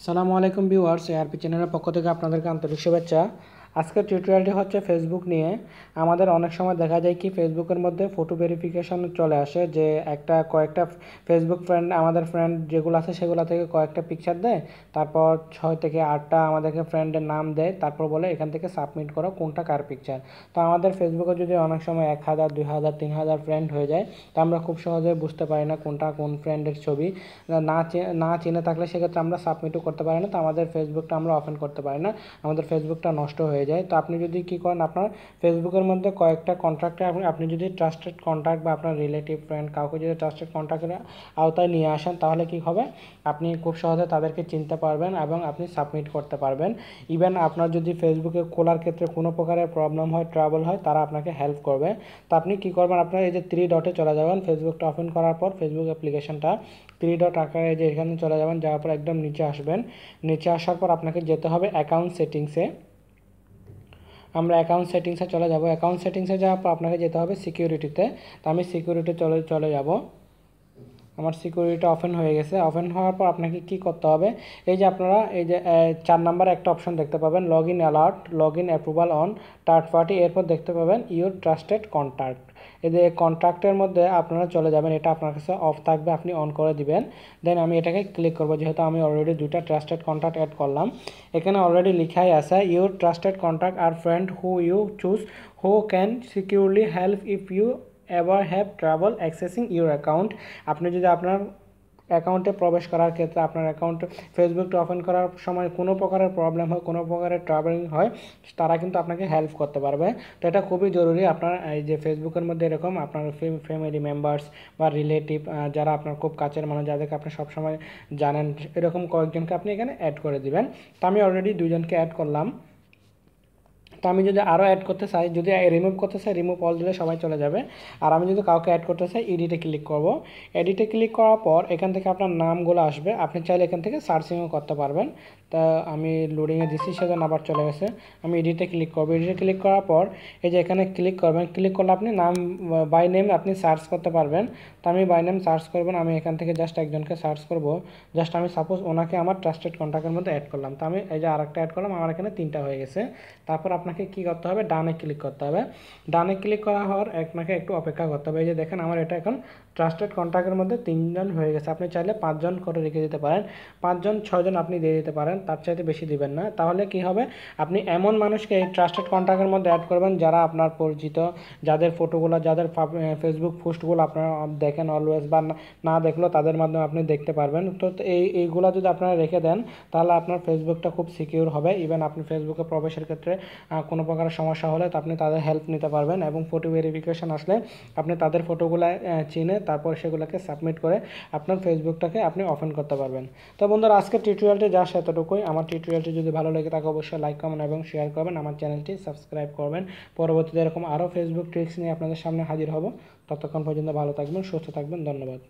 আসসালামু আলাইকুম viewers ARP চ্যানেলের পক্ষ থেকে আপনাদেরকে আন্তরিক শুভেচ্ছা আজকের টিউটোরিয়ালটি হচ্ছে ফেসবুক নিয়ে আমাদের অনেক সময় দেখা যায় কি ফেসবুকের মধ্যে ফটো ভেরিফিকেশন চলে আসে যে একটা কয়েকটা ফেসবুক ফ্রেন্ড আমাদের ফ্রেন্ড যেগুলো আছে সেগুলো থেকে কয়েকটা পিকচার দেয় তারপর ছয় থেকে আটটা আমাদেরকে ফ্রেন্ডের নাম দেয় তারপর বলে এখান থেকে সাবমিট করো কোনটা কার পিকচার তো আমাদের ফেসবুকে যদি অনেক সময় এক হাজার দুই হাজার তিন হাজার ফ্রেন্ড হয়ে যায় তা আমরা খুব সহজে বুঝতে পারি না কোনটা কোন ফ্রেন্ডের ছবি না না চিনে থাকলে সেক্ষেত্রে আমরা সাবমিটও করতে পারি না তো আমাদের ফেসবুকটা আমরা ওপেন করতে পারি না আমাদের ফেসবুকটা নষ্ট হয়ে যায় তো আপনি যদি কি করেন আপনার ফেসবুকের মধ্যে কয়েকটা কন্ট্রাক্টে আপনি আপনি যদি ট্রাস্টেড কন্ট্রাক্ট বা আপনার রিলেটিভ ফ্রেন্ড কাউকে যদি ট্রাস্টেড কন্ট্রাক্টের আওতায় নিয়ে আসেন তাহলে কি হবে আপনি খুব সহজে তাদেরকে চিনতে পারবেন এবং আপনি সাবমিট করতে পারবেন ইভেন আপনার যদি ফেসবুকে খোলার ক্ষেত্রে কোনো প্রকারের প্রবলেম হয় ট্রাভেল হয় তারা আপনাকে হেল্প করবে তো আপনি কী করবেন আপনার এই যে থ্রি ডটে চলে যাবেন ফেসবুকটা অপেন করার পর ফেসবুক অ্যাপ্লিকেশনটা থ্রি ডট আকারে যে এখানে চলে যাবেন যাওয়ার পর একদম নিচে আসবেন নিচে আসার পর আপনাকে যেতে হবে অ্যাকাউন্ট সেটিংসে আমরা অ্যাকাউন্ট সেটিংসে চলে যাব অ্যাকাউন্ট সেটিংসে যাওয়ার পর আপনাকে যেতে হবে সিকিউরিটিতে তো আমি সিকিউরিটি চলে চলে যাব আমার সিকিউরিটি অফেন হয়ে গেছে অফেন হওয়ার পর আপনাকে কি করতে হবে এই যে আপনারা এই যে চার নাম্বার একটা অপশন দেখতে পাবেন log in alert log in approval on third party এরপর দেখতে পাবেন ইউর ট্রাস্টেড কন্ট্যাক্ট এদের কন্ট্রাক্টের মধ্যে আপনারা চলে যাবেন এটা আপনার কাছে অফ থাকবে আপনি অন করে দিবেন দেন আমি এটাকে ক্লিক করব যেহেতু আমি অলরেডি দুটা ট্রাস্টেড কন্ট্রাক্ট অ্যাড করলাম এখানে অলরেডি লিখাই আছে your trusted contacts are friend who you choose who can securely help if you ever have trouble accessing your account আপনি যদি আপনার অ্যাকাউন্টে প্রবেশ করার ক্ষেত্রে আপনার অ্যাকাউন্ট ফেসবুকটা ওপেন করার সময় কোনো প্রকারের প্রবলেম হয় কোনো প্রকারের ট্রাভেলিং হয় তারা কিন্তু আপনাকে হেল্প করতে পারবে তো এটা খুবই জরুরি আপনার এই যে ফেসবুকের মধ্যে এরকম আপনার ফ্যামিলি মেম্বার্স বা রিলেটিভ যারা আপনার খুব কাছের মানুষ যাদেরকে আপনি সবসময় জানেন এরকম কয়েকজনকে আপনি এখানে অ্যাড করে দিবেন তো আমি অলরেডি দুজনকে অ্যাড করলাম তো আমি যদি আরও অ্যাড করতে চাই যদি রিমুভ করতে চাই রিমুভ অল দিলে সবাই চলে যাবে আর আমি যদি কাউকে অ্যাড করতে চাই এডিটে ক্লিক করব এডিটে ক্লিক করার পর এখান থেকে আপনার নামগুলো আসবে আপনি চাইলে এখান থেকে সার্চিংও করতে পারবেন তা আমি লোডিংয়ে দিচ্ছি সেটা আবার চলে গেছে আমি এডিটে ক্লিক করবো এডিটে ক্লিক করার পর এই যে এখানে ক্লিক করবেন ক্লিক করলে আপনি নাম বাই নেম আপনি সার্চ করতে পারবেন তো আমি বাই নেম সার্চ করবেন আমি এখান থেকে জাস্ট একজনকে সার্চ করব জাস্ট আমি সাপোজ ওনাকে আমার ট্রাস্টেড কন্ট্যাক্টের মধ্যে অ্যাড করলাম তো আমি এই যে আরেকটা অ্যাড করলাম আমার এখানে তিনটা হয়ে গেছে তারপর আপনাকে কি করতে হবে ডানে ক্লিক করতে হবে ডানে ক্লিক করা হওয়ার আপনাকে একটু অপেক্ষা করতে হবে এই যে দেখেন আমার এটা এখন ট্রাস্টেড কন্ট্যাক্টের মধ্যে তিনজন হয়ে গেছে আপনি চাইলে পাঁচজন করে রেখে দিতে পারেন পাঁচজন ছজন আপনি দিয়ে দিতে পারেন পারেন তার চাইতে বেশি দিবেন না তাহলে কি হবে আপনি এমন মানুষকে এই ট্রাস্টেড কন্ট্যাক্টের মধ্যে অ্যাড করবেন যারা আপনার পরিচিত যাদের ফটোগুলো যাদের ফেসবুক পোস্টগুলো আপনারা দেখেন অলওয়েজ বা না দেখলেও তাদের মাধ্যমে আপনি দেখতে পারবেন তো এই এইগুলো যদি আপনারা রেখে দেন তাহলে আপনার ফেসবুকটা খুব সিকিউর হবে ইভেন আপনি ফেসবুকে প্রবেশের ক্ষেত্রে কোনো প্রকার সমস্যা হলে আপনি তাদের হেল্প নিতে পারবেন এবং ফটো ভেরিফিকেশান আসলে আপনি তাদের ফটোগুলো চিনে তারপর সেগুলোকে সাবমিট করে আপনার ফেসবুকটাকে আপনি ওপেন করতে পারবেন তো বন্ধুরা আজকের টিউটোরিয়ালটি যা সেতটুকু এতটুকুই আমার টিউটোরিয়ালটি যদি ভালো লাগে তাকে অবশ্যই লাইক কমেন্ট এবং শেয়ার করবেন আমার চ্যানেলটি সাবস্ক্রাইব করবেন পরবর্তীতে এরকম আরও ফেসবুক ট্রিক্স নিয়ে আপনাদের সামনে হাজির হব ততক্ষণ পর্যন্ত ভালো থাকবেন সুস্থ থাকবেন ধন্যবাদ